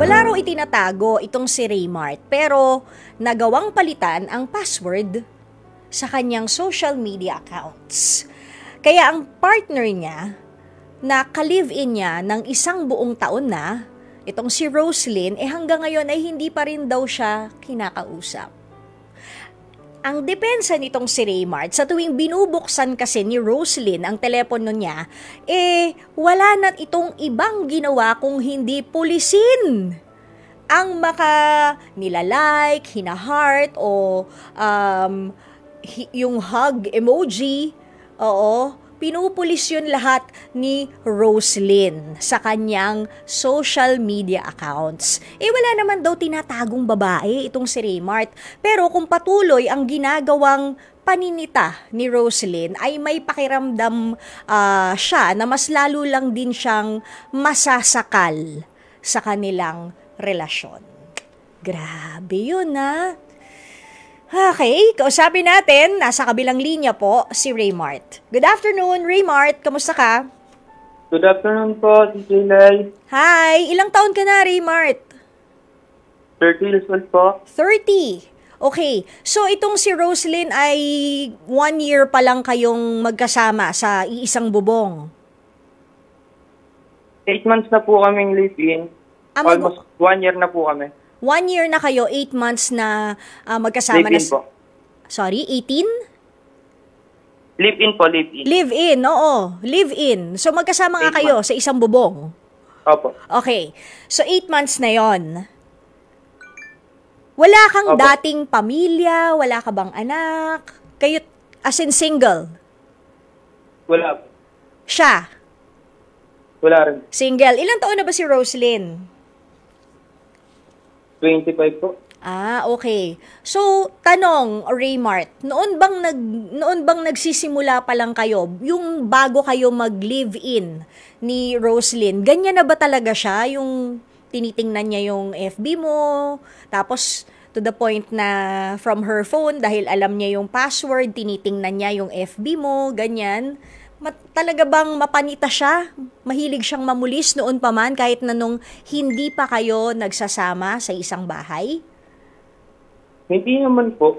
Wala raw itinatago itong si Raymart pero nagawang palitan ang password sa kanyang social media accounts. Kaya ang partner niya na ka-live-in niya ng isang buong taon na, itong si Roslyn, eh hanggang ngayon ay hindi pa rin daw siya kinakausap. Ang depensa nitong si Raymart, sa tuwing binubuksan kasi ni Roslyn ang telepono niya, eh wala na itong ibang ginawa kung hindi pulisin ang maka nilalike, hina-heart o um, yung hug emoji, oo, pinupulis yun lahat ni Roslyn sa kanyang social media accounts. Eh wala naman daw tinatagong babae itong si Raymart. Pero kung patuloy ang ginagawang paninita ni Roselyn ay may pakiramdam uh, siya na mas lalo lang din siyang masasakal sa kanilang relasyon. Grabe yun ah! Okay, kausapin natin, nasa kabilang linya po, si Raymart. Good afternoon, Raymart. Kamusta ka? Good afternoon po, DJ Lai. Hi! Ilang taon ka na, Raymart? 30 years old po. 30? Okay. So, itong si Roslyn ay one year pa lang kayong magkasama sa iisang bubong. Eight months na po kaming live-in. Ah, mag- Almost one year na po kami. One year na kayo, eight months na uh, magkasama live na... Po. Sorry, 18? Live-in po, live-in. Live-in, oo. Live-in. So magkasama eight nga kayo months. sa isang bubong. Opo. Okay. So, eight months na yon. Wala kang Opo. dating pamilya? Wala ka bang anak? Kayo, as in single? Wala Siya? Wala rin. Single. Ilang taon na ba si Roslyn? 25 po. Ah, okay. So, tanong Raymart, noon bang nag noon bang nagsisimula pa lang kayo yung bago kayo mag-live-in ni Roslyn? Ganyan na ba talaga siya yung tinitingnan niya yung FB mo? Tapos to the point na from her phone dahil alam niya yung password, tinitingnan niya yung FB mo, ganyan mat- talaga bang mapanita siya? Mahilig siyang mamulis noon pa man kahit na nung hindi pa kayo nagsasama sa isang bahay? Hindi naman po.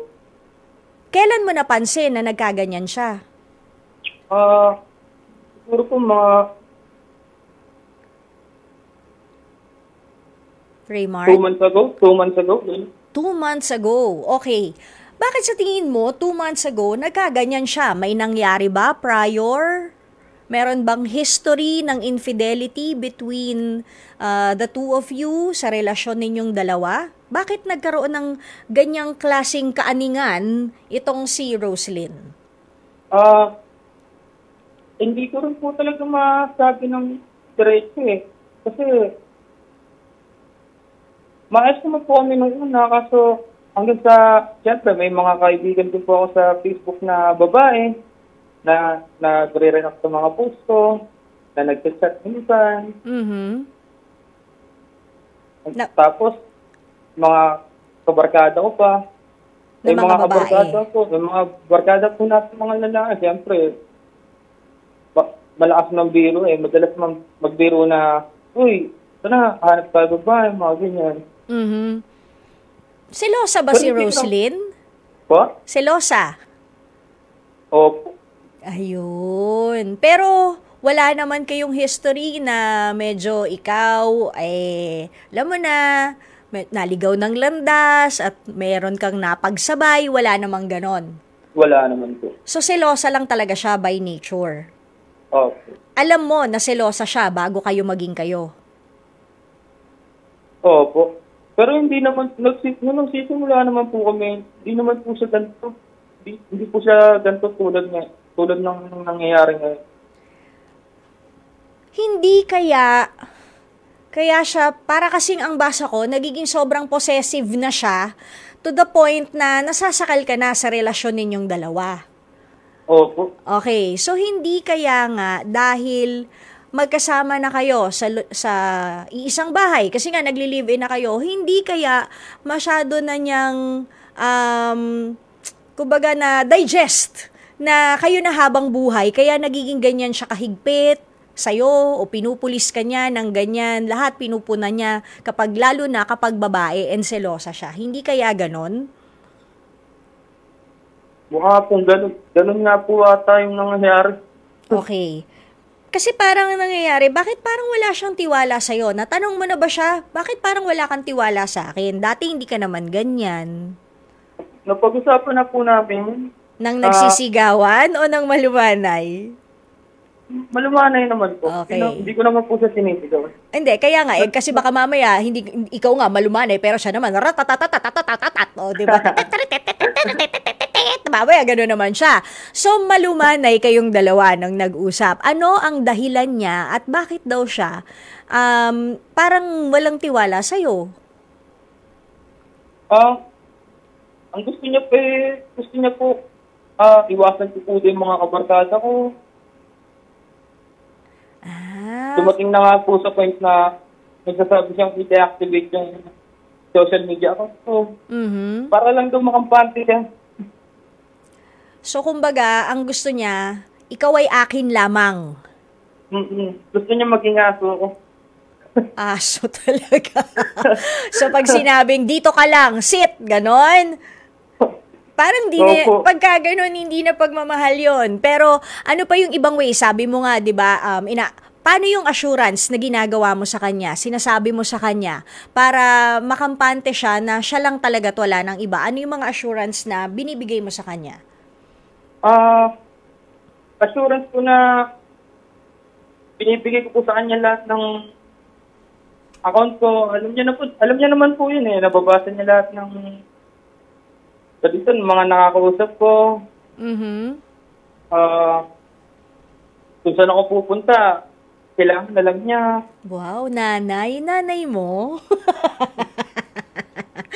Kailan mo napansin na nagkaganyan siya? Ah, uh, siguro po mga Raymar? Two months ago? Two months ago? Two months ago. Okay. Bakit sa tingin mo, two months ago, nagkaganyan siya? May nangyari ba prior? Meron bang history ng infidelity between uh, the two of you sa relasyon ninyong dalawa? Bakit nagkaroon ng ganyang klasing kaaningan itong si Roslyn? Uh, hindi ko rin po talaga masabi ng diretso eh. Kasi maayos naman po kami nung una kaso hanggang sa, syempre, may mga kaibigan din po ako sa Facebook na babae na nagre-react sa mga post ko, na nag-chat minsan. Mm-hmm. Na- Tapos, mga kabarkada ko pa. May mga, mga babae. kabarkada ko. May mga barkada ko na natin mga lalaki. syempre, malakas ng biro eh. Madalas mag- magbiro na, uy, ito na, hanap tayo babae, mga ganyan. Mm-hmm. Selosa ba si Roslyn? Po? Selosa? Opo. Ayun. Pero wala naman kayong history na medyo ikaw, eh, alam mo na, naligaw ng landas at meron kang napagsabay, wala namang ganon. Wala naman po. So, selosa lang talaga siya by nature? Okay. Alam mo na selosa siya bago kayo maging kayo? Opo. Pero hindi naman, nagsis, nung nagsisimula naman po kami, hindi naman po siya ganito, hindi, hindi po siya ganito tulad, ng, tulad ng nangyayari ngayon. Hindi kaya, kaya siya, para kasing ang basa ko, nagiging sobrang possessive na siya to the point na nasasakal ka na sa relasyon ninyong dalawa. Opo. Okay, so hindi kaya nga dahil magkasama na kayo sa, sa iisang bahay, kasi nga nagli-live-in na kayo, hindi kaya masyado na niyang, um, kumbaga na digest na kayo na habang buhay, kaya nagiging ganyan siya kahigpit, sa'yo o pinupulis ka niya ng ganyan, lahat pinupuna niya kapag lalo na kapag babae and selosa siya. Hindi kaya ganon? Mukha pong ganun, ganun nga po ata yung nangyayari. Okay. Kasi parang nangyayari, bakit parang wala siyang tiwala sa sa'yo? Natanong mo na ba siya, bakit parang wala kang tiwala sa akin? Dati hindi ka naman ganyan. Napag-usapan na po namin. Nang uh, nagsisigawan o nang malumanay? Malumanay naman po. Okay. Hindi, hindi ko naman po siya sinisigaw. Ah, hindi, kaya nga eh, kasi baka mamaya, hindi, ikaw nga malumanay, pero siya naman, ratatatatatatatatatat, o diba? Mamaya, ah, gano'n naman siya. So, malumanay kayong dalawa nang nag-usap. Ano ang dahilan niya at bakit daw siya um, parang walang tiwala sa'yo? Ah, uh, ang gusto niya po eh, gusto niya po uh, iwasan ko po din mga kabarkada ko. Ah. Dumating na nga po sa point na nagsasabi siyang i-deactivate yung social media ko. So, mm-hmm. para lang daw makampante siya. So, kumbaga, ang gusto niya, ikaw ay akin lamang. Mm-mm. Gusto niya maging aso ko. aso talaga. so, pag sinabing, dito ka lang, sit, ganon. Parang di na, pagka ganun, hindi na pagmamahal yon Pero, ano pa yung ibang way? Sabi mo nga, di ba, um, ina, paano yung assurance na ginagawa mo sa kanya, sinasabi mo sa kanya, para makampante siya na siya lang talaga at wala ng iba? Ano yung mga assurance na binibigay mo sa kanya? Ah, uh, assurance ko na binibigay ko po sa kanya lahat ng account ko. Alam niya na po, alam niya naman po yun eh. Nababasa niya lahat ng sabi mga nakakausap ko. Mm-hmm. Ah, uh, kung saan ako pupunta, kailangan na lang niya. Wow, nanay, nanay mo.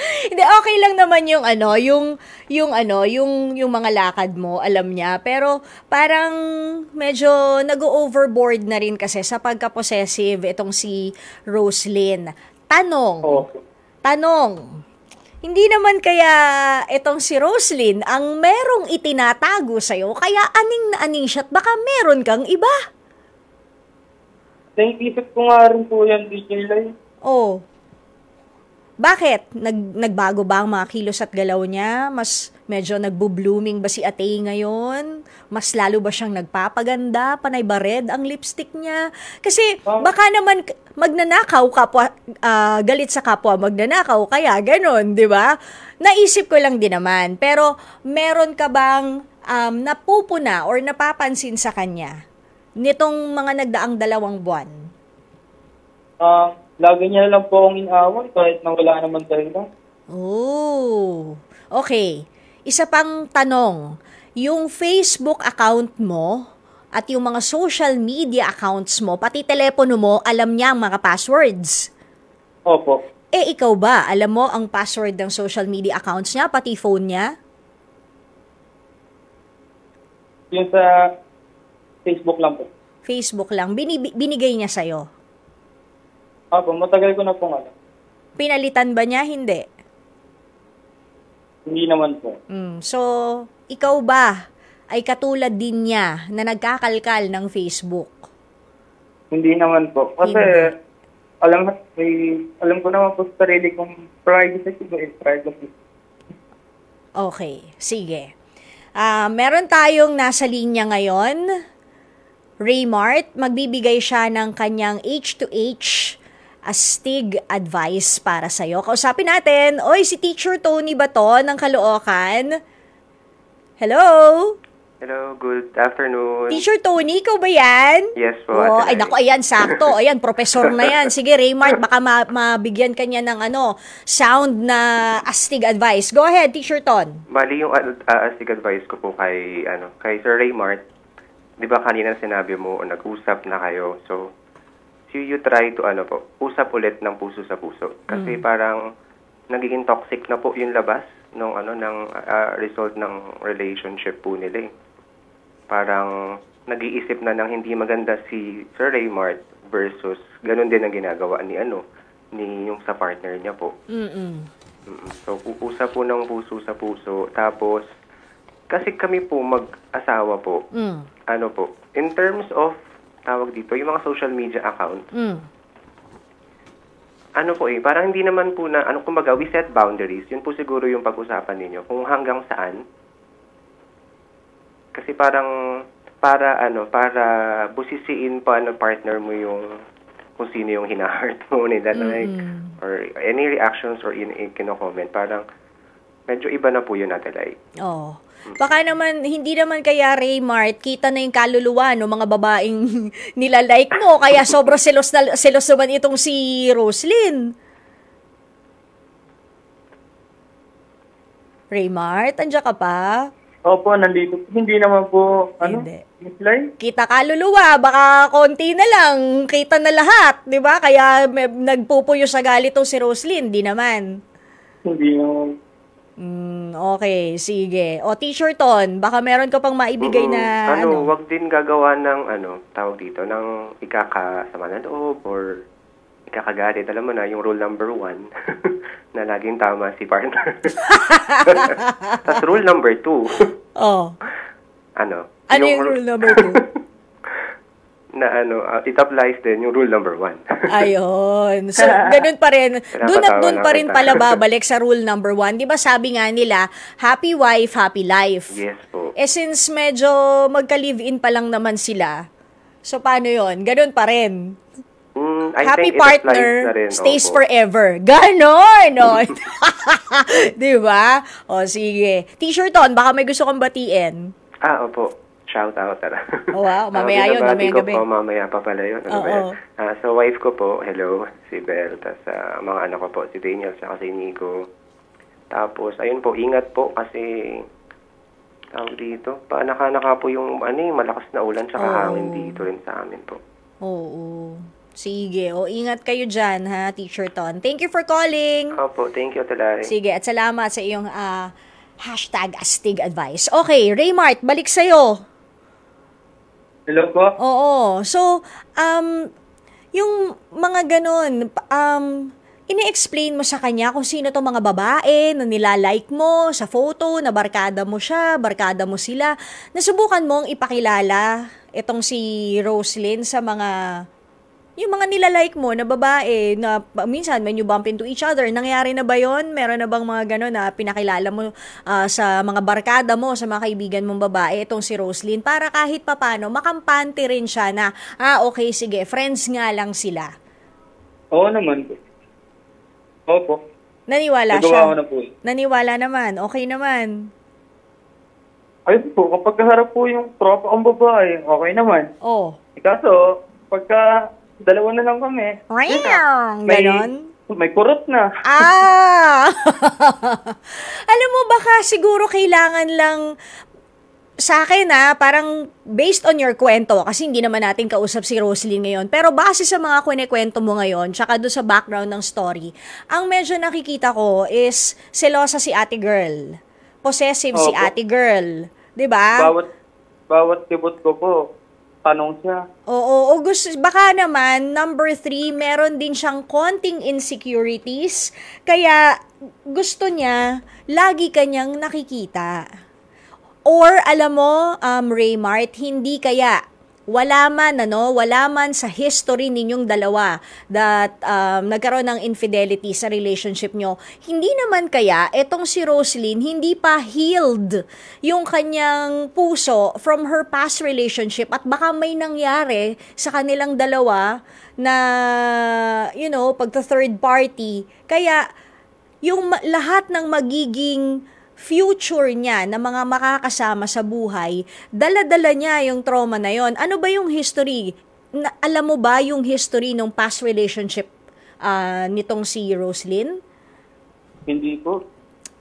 Hindi, okay lang naman yung ano, yung, yung ano, yung, yung mga lakad mo, alam niya. Pero parang medyo nag-overboard na rin kasi sa pagka-possessive itong si Roslyn. Tanong. Oh. Tanong. Hindi naman kaya itong si Roslyn ang merong itinatago sa'yo, kaya aning na aning siya baka meron kang iba. Naisip ko nga rin po yan, DJ Lai. Oo. Oh. Bakit? Nag, nagbago ba ang mga kilos at galaw niya? Mas medyo nagbo-blooming ba si Atey ngayon? Mas lalo ba siyang nagpapaganda? Panay ba red ang lipstick niya? Kasi baka naman magnanakaw kapwa, uh, galit sa kapwa magnanakaw, kaya ganun, di ba? Naisip ko lang din naman. Pero meron ka bang um, napupuna or napapansin sa kanya nitong mga nagdaang dalawang buwan? Um, uh lagi niya lang po akong inaaway kahit na wala naman talaga. Oh, okay. Isa pang tanong, yung Facebook account mo at yung mga social media accounts mo, pati telepono mo, alam niya ang mga passwords. Opo. Eh, ikaw ba? Alam mo ang password ng social media accounts niya, pati phone niya? Yung sa Facebook lang po. Facebook lang. Binib- binigay niya sa'yo? Opo, matagal ko na pong ano. Pinalitan ba niya? Hindi. Hindi naman po. Mm, so, ikaw ba ay katulad din niya na nagkakalkal ng Facebook? Hindi naman po. Kasi Hindi. alam may, alam ko naman po sa sarili kong privacy ko is eh, privacy. Okay, sige. Uh, meron tayong nasa linya ngayon, Raymart. Magbibigay siya ng kanyang H2H astig advice para sa iyo. Kausapin natin, oy, si Teacher Tony ba to ng Caloocan? Hello? Hello, good afternoon. Teacher Tony, ikaw ba yan? Yes po. Oh, ay, nako, ayan, sakto. Ayan, professor na yan. Sige, Raymart, baka ma- mabigyan kanya ng ano, sound na astig advice. Go ahead, Teacher Ton. Bali, yung uh, uh, astig advice ko po kay, ano, kay Sir Raymart, di ba kanina sinabi mo, nag-usap na kayo. So, you try to ano po, usap ulit ng puso sa puso. Kasi mm. parang nagiging toxic na po yung labas ng ano ng uh, ah, ah, result ng relationship po nila. Eh. Parang nag-iisip na ng hindi maganda si Sir Raymart versus ganun din ang ginagawa ni ano ni yung sa partner niya po. mm mm So usap po ng puso sa puso tapos kasi kami po mag-asawa po. Mm. Ano po? In terms of tawag dito, yung mga social media accounts. Mm. Ano po eh, parang hindi naman po na, ano kumbaga, we set boundaries. Yun po siguro yung pag-usapan ninyo. Kung hanggang saan. Kasi parang, para ano, para busisiin pa ano, partner mo yung kung sino yung hina-heart mo nila. Mm. Like, or any reactions or in, in kino-comment. Parang, Medyo iba na po yun, Atelay. Oo. Oh. Baka naman, hindi naman kaya Raymart, kita na yung kaluluwa ng no, mga babaeng nilalike mo. Kaya sobrang selos, na, selos naman itong si Roslyn. Raymart, andiyan ka pa? Opo, nandito. Hindi naman po, ano? Hindi. Mislay? Kita kaluluwa, baka konti na lang, kita na lahat, di ba? Kaya may, nagpupuyo sa galit si Roslyn, di naman. Hindi naman Mm, okay, sige. O, t-shirt ton, baka meron ka pang maibigay mm na... Ano, ano, wag din gagawa ng, ano, tawag dito, ng ikakasama na loob or ikakagalit. Alam mo na, yung rule number one, na laging tama si partner. Tapos rule number two. oh. Ano? Ano yung, yung rule number two? na ano, uh, it applies din yung rule number one. Ayun. So, ganun pa rin. Doon at doon pa rin pala babalik sa rule number one. Di ba sabi nga nila, happy wife, happy life. Yes po. Eh since medyo magka-live-in pa lang naman sila, so paano yon Ganun pa rin. Mm, I happy partner rin, stays opo. forever. Ganon! No? Oh. Di ba? O, sige. T-shirt on, baka may gusto kong batiin. Ah, opo shout out. Ano. Oh, wow, ah, mamaya uh, yun, mamaya gabi. Po, mamaya pa pala yun. Ano oh, Uh, so, wife ko po, hello, si Bel. Tapos, uh, ah, mga anak ko po, si Daniel, saka si Nico. Tapos, ayun po, ingat po kasi tawag dito, panaka-naka po yung ano, yung eh, malakas na ulan sa oh. hangin dito rin sa amin po. Oo. Oh, oh. Sige. O, ingat kayo dyan, ha, Teacher Ton. Thank you for calling. Opo, thank you, Talari. Sige, at salamat sa iyong uh, hashtag astig advice. Okay, Raymart, balik sa'yo. Hello po? Oo. So, um, yung mga ganun, um, ine-explain mo sa kanya kung sino to mga babae na nilalike mo sa photo, na barkada mo siya, barkada mo sila. Nasubukan mong ipakilala itong si Roslyn sa mga yung mga nilalike mo na babae na minsan when you bump into each other, nangyari na ba yon? Meron na bang mga gano'n na pinakilala mo uh, sa mga barkada mo, sa mga kaibigan mong babae, itong si Roslyn, para kahit papano, makampante rin siya na, ah, okay, sige, friends nga lang sila. Oo naman Opo. Naniwala Nagawa siya? Ko na po. Naniwala naman, okay naman. Ayun po, kapag kaharap po yung tropa kong babae, okay naman. Oo. Oh. Eh, kaso, pagka dalawa na lang kami. Wow! May, Ganon? May kurot na. Ah! Alam mo, baka siguro kailangan lang sa akin na ah, parang based on your kwento, kasi hindi naman natin kausap si Roslyn ngayon, pero base sa mga kwento mo ngayon, tsaka do sa background ng story, ang medyo nakikita ko is selosa si ate girl. Possessive oh, si ate girl. ba diba? Bawat, bawat tibot ko po, nagtanong siya. Oo, o gusto, baka naman, number three, meron din siyang konting insecurities, kaya gusto niya, lagi kanyang nakikita. Or, alam mo, um, Raymart, hindi kaya wala man ano, wala man sa history ninyong dalawa that um, nagkaroon ng infidelity sa relationship nyo, hindi naman kaya etong si Roslyn hindi pa healed yung kanyang puso from her past relationship at baka may nangyari sa kanilang dalawa na you know, pagka third party. Kaya yung lahat ng magiging future niya na mga makakasama sa buhay, dala-dala niya yung trauma na yon. Ano ba yung history? Na, alam mo ba yung history ng past relationship uh, nitong si Roslyn? Hindi po.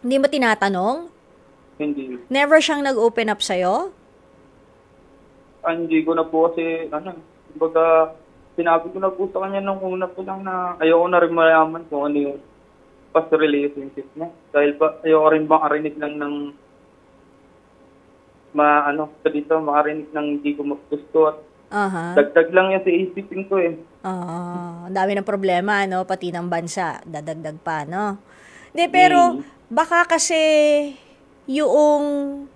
Hindi mo tinatanong? Hindi. Never siyang nag-open up sa'yo? Ah, hindi ko na po kasi, ano, baga, sinabi ko na po sa kanya nung una po lang na ayoko na rin malaman kung ano yun pa sa relationship mo? Dahil ba ayoko rin makarinig lang ng ma ano sa dito makarinig ng hindi ko gusto at uh-huh. dagdag lang yan sa isipin ko eh. Oo, ang dami ng problema ano, pati ng bansa, dadagdag pa no. De, pero hmm. baka kasi yung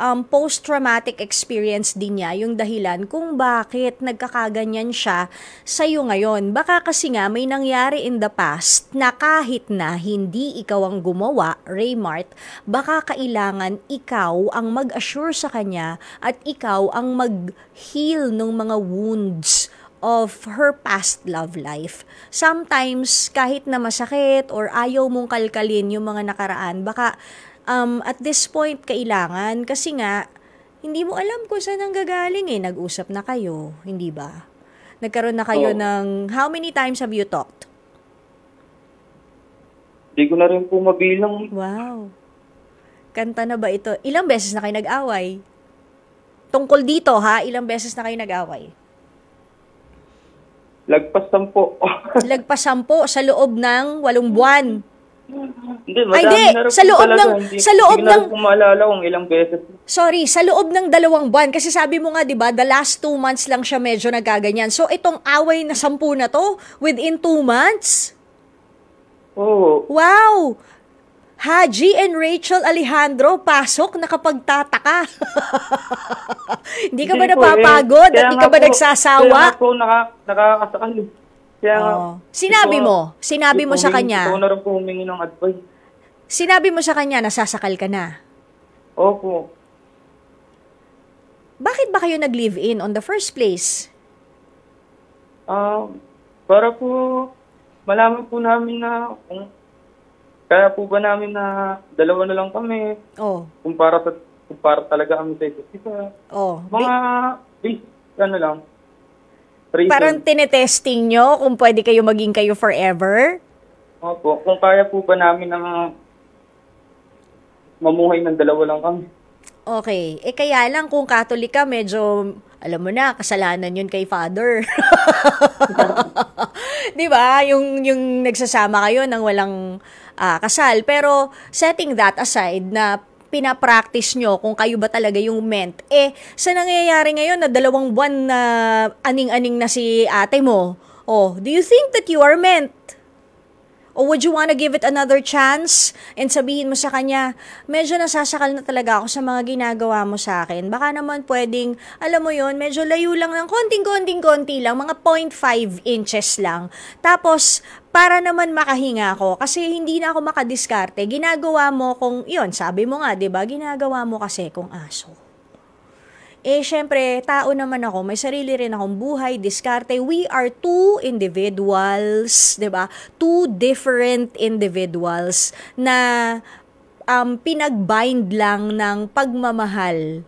um, post-traumatic experience din niya yung dahilan kung bakit nagkakaganyan siya sa iyo ngayon. Baka kasi nga may nangyari in the past na kahit na hindi ikaw ang gumawa, Raymart, baka kailangan ikaw ang mag-assure sa kanya at ikaw ang mag-heal ng mga wounds of her past love life. Sometimes, kahit na masakit or ayaw mong kalkalin yung mga nakaraan, baka um, at this point, kailangan kasi nga, hindi mo alam kung saan ang gagaling eh. Nag-usap na kayo, hindi ba? Nagkaroon na kayo so, oh. ng, how many times have you talked? Hindi ko na rin po mabilang. Wow. Kanta na ba ito? Ilang beses na kayo nag-away? Tungkol dito ha, ilang beses na kayo nag-away? Lagpas sampo. Lagpas sampo sa loob ng walong buwan. Hindi, Ay, di. Sa loob talaga. ng... Hindi, sa loob hindi ng... Hindi kung ilang beses. Sorry, sa loob ng dalawang buwan. Kasi sabi mo nga, di ba, the last two months lang siya medyo nagaganyan. So, itong away na sampu na to, within two months? Oh. Wow! Haji and Rachel Alejandro, pasok, nakapagtataka. hindi ka ba eh. napapagod? At hindi ka ba po, nagsasawa? Kaya nga po, nakakasakal. Eh. Kaya Oh. Sinabi mo, sinabi mo sa kanya? Ito na rin po humingi ng advice. sinabi mo sa kanya nasasakal ka na. Opo. Bakit ba kayo nag-live-in on the first place? Ah, para po malaman po namin na kung kaya po ba namin na dalawa na lang kami Oh, kung para, sa, kung para talaga kami sa isa't isa. oh. Mga basic ano lang, Reason. Parang tinetesting nyo kung pwede kayo maging kayo forever? Opo. Kung kaya po ba namin na mamuhay ng dalawa lang kami. Okay. Eh kaya lang kung Catholic ka, medyo, alam mo na, kasalanan yun kay Father. Di ba? Yung, yung nagsasama kayo ng walang uh, kasal. Pero setting that aside na pinapractice nyo kung kayo ba talaga yung meant. Eh, sa nangyayari ngayon na dalawang buwan na aning-aning na si ate mo, oh, do you think that you are meant? O would you wanna give it another chance? And sabihin mo sa kanya, medyo nasasakal na talaga ako sa mga ginagawa mo sa akin. Baka naman pwedeng, alam mo yon medyo layo lang ng konting-konting-konti lang, mga 0.5 inches lang. Tapos, para naman makahinga ako kasi hindi na ako makadiskarte. Ginagawa mo kung, yon sabi mo nga, 'di ba? Ginagawa mo kasi kung aso. Eh, syempre, tao naman ako, may sarili rin akong buhay, diskarte. We are two individuals, di ba Two different individuals na um, pinag-bind lang ng pagmamahal.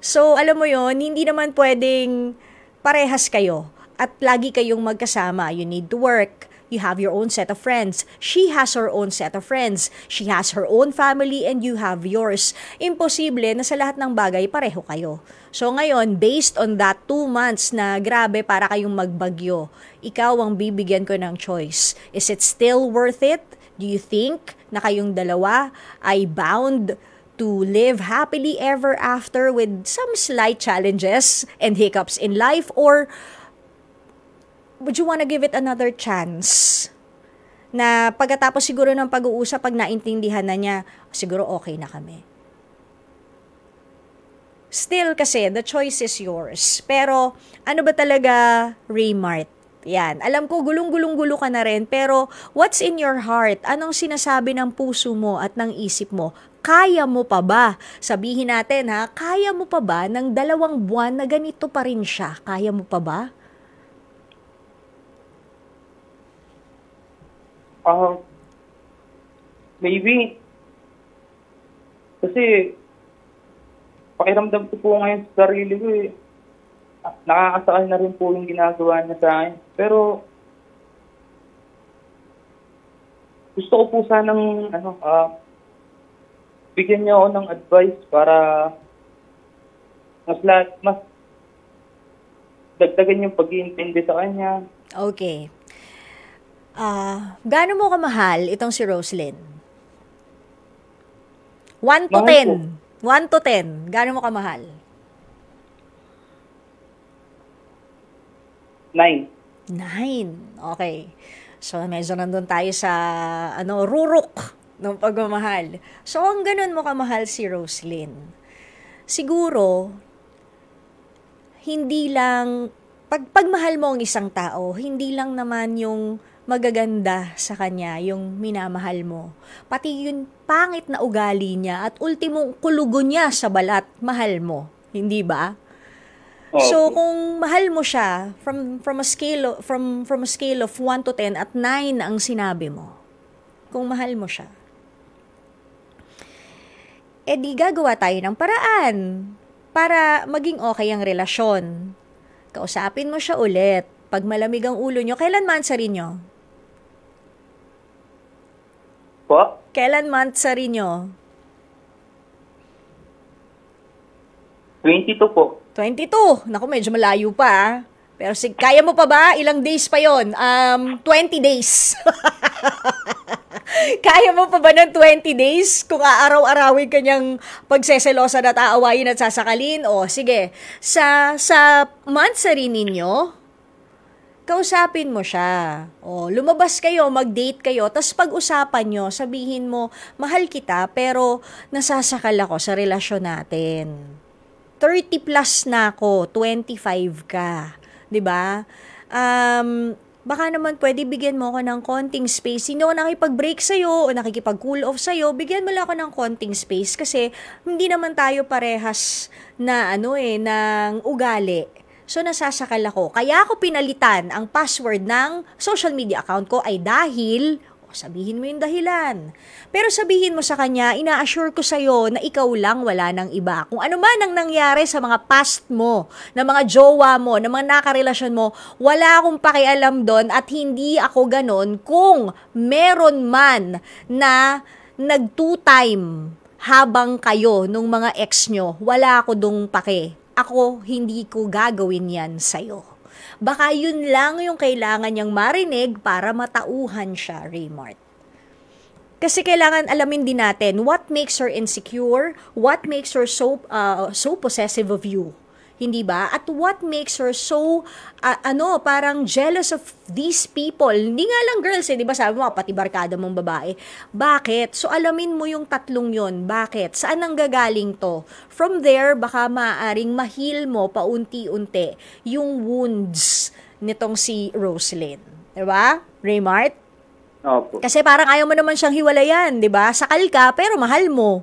So, alam mo yon hindi naman pwedeng parehas kayo at lagi kayong magkasama. You need to work You have your own set of friends. She has her own set of friends. She has her own family and you have yours. Imposible na sa lahat ng bagay pareho kayo. So ngayon, based on that two months na grabe para kayong magbagyo, ikaw ang bibigyan ko ng choice. Is it still worth it? Do you think na kayong dalawa ay bound to live happily ever after with some slight challenges and hiccups in life or would you wanna give it another chance? Na pagkatapos siguro ng pag-uusap, pag naintindihan na niya, siguro okay na kami. Still kasi, the choice is yours. Pero ano ba talaga, Raymart? Yan. Alam ko, gulong-gulong-gulo ka na rin. Pero, what's in your heart? Anong sinasabi ng puso mo at ng isip mo? Kaya mo pa ba? Sabihin natin ha, kaya mo pa ba ng dalawang buwan na ganito pa rin siya? Kaya mo pa ba? Uh, maybe. Kasi, pakiramdam ko po ngayon sa sarili ko eh. Nakakasakal na rin po yung ginagawa niya sa akin. Pero, gusto ko po sanang, ano, uh, bigyan niyo ako ng advice para mas lahat, mas dagdagan yung pag-iintindi sa kanya. Okay. Uh, gaano mo kamahal itong si Roslyn? 1 to 10. 1 to 10. Gaano mo kamahal? 9. 9. Okay. So, medyo nandun tayo sa, ano, rurok ng pagmamahal. So, ang ganun mo kamahal si Roslyn, siguro, hindi lang, pag, pagmahal mo ang isang tao, hindi lang naman yung magaganda sa kanya yung minamahal mo. Pati yung pangit na ugali niya at ultimong kulugo niya sa balat, mahal mo. Hindi ba? Oh. So kung mahal mo siya from from a scale of, from from a scale of 1 to 10 at 9 ang sinabi mo. Kung mahal mo siya. Eh di gagawa tayo ng paraan para maging okay ang relasyon. Kausapin mo siya ulit pag malamig ang ulo niyo. kailan man sa rinyo? Po? Kailan month sa rinyo? 22 po. 22? Naku, medyo malayo pa ah. Pero sig kaya mo pa ba? Ilang days pa yon? Um, 20 days. kaya mo pa ba ng 20 days kung araw arawin kanyang pagseselosa at aawayin at sasakalin? O sige, sa, sa month sa rin ninyo, kausapin mo siya. O, lumabas kayo, mag-date kayo, tapos pag-usapan nyo, sabihin mo, mahal kita, pero nasasakal ako sa relasyon natin. 30 plus na ako, 25 ka. 'Di ba? Um, baka naman pwede bigyan mo ako ng konting space. Sino nakipag-break sa'yo o nakikipag-cool off sa'yo, bigyan mo lang ako ng konting space kasi hindi naman tayo parehas na ano eh, ng ugali. So nasasakal ako. Kaya ako pinalitan ang password ng social media account ko ay dahil sabihin mo yung dahilan. Pero sabihin mo sa kanya, ina-assure ko sa'yo na ikaw lang, wala nang iba. Kung ano man ang nangyari sa mga past mo, na mga jowa mo, na mga nakarelasyon mo, wala akong pakialam doon at hindi ako ganon kung meron man na nag-two-time habang kayo nung mga ex nyo, wala ako dong pake ako hindi ko gagawin yan sa'yo. Baka yun lang yung kailangan niyang marinig para matauhan siya, Raymart. Kasi kailangan alamin din natin what makes her insecure, what makes her so uh, so possessive of you hindi ba? At what makes her so, uh, ano, parang jealous of these people? Hindi nga lang girls, eh, di ba? Sabi mo, pati barkada mong babae. Bakit? So, alamin mo yung tatlong yon Bakit? Saan ang gagaling to? From there, baka maaring mahil mo paunti-unti yung wounds nitong si Roslyn. Di ba? Raymart? Opo. Kasi parang ayaw mo naman siyang hiwalayan, di ba? Sakal ka, pero mahal mo.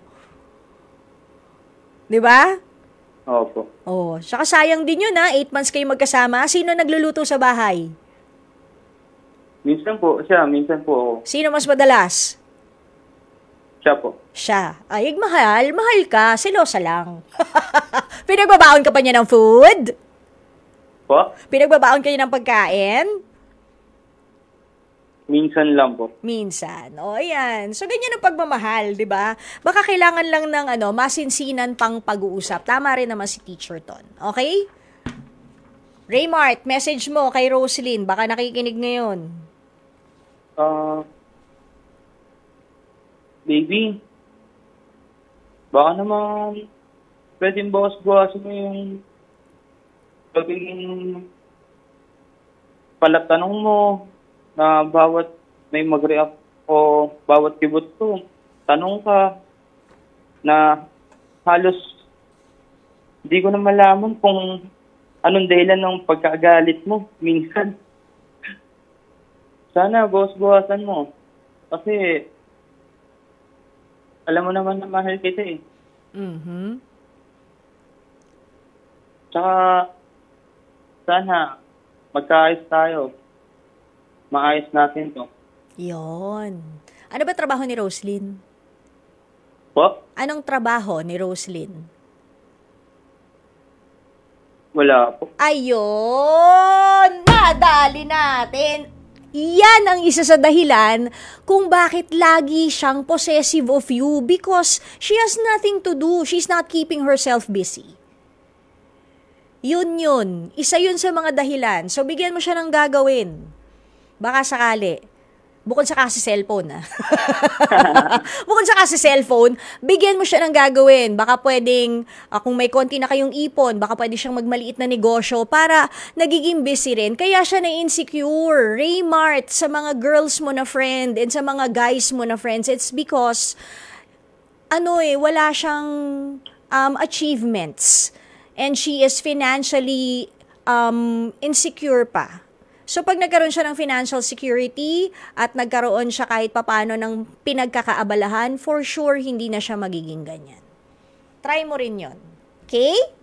Di ba? Opo. Oh, saka sayang din yun ha, 8 months kayo magkasama. Sino nagluluto sa bahay? Minsan po siya, minsan po Sino mas madalas? Siya po. Siya. Ay, mahal. Mahal ka. Selosa lang. Pinagbabaon ka pa niya ng food? Po? Pinagbabaon kayo ng pagkain? Minsan lang po. Minsan. O, ayan. So, ganyan ang pagmamahal, di ba? Baka kailangan lang ng ano, masinsinan pang pag-uusap. Tama rin naman si Teacher Ton. Okay? Raymart, message mo kay Roseline. Baka nakikinig ngayon. Uh, baby, baka naman pwedeng bawas-bawasin mo yung pagiging palatanong mo, na bawat may mag-react o bawat kibot ko, tanong ka na halos hindi ko na malaman kung anong dahilan ng pagkagalit mo minsan. Sana boss buhasan mo. Kasi alam mo naman na mahal kita eh. Mm-hmm. Tsaka sana magkaayos tayo maayos natin to. Yon. Ano ba trabaho ni Roslyn? Po? Anong trabaho ni Roslyn? Wala po. Ayun! Nadali natin! Yan ang isa sa dahilan kung bakit lagi siyang possessive of you because she has nothing to do. She's not keeping herself busy. Yun yun. Isa yun sa mga dahilan. So, bigyan mo siya ng gagawin. Baka sakali, bukod sa kasi cellphone, ah. bukod sa kasi cellphone, bigyan mo siya ng gagawin. Baka pwedeng, ah, kung may konti na kayong ipon, baka pwede siyang magmaliit na negosyo para nagiging busy rin. Kaya siya na-insecure. Raymart, sa mga girls mo na friend and sa mga guys mo na friends, it's because, ano eh, wala siyang um, achievements. And she is financially um, insecure pa So pag nagkaroon siya ng financial security at nagkaroon siya kahit papano ng pinagkakaabalahan, for sure hindi na siya magiging ganyan. Try mo rin yon. Okay?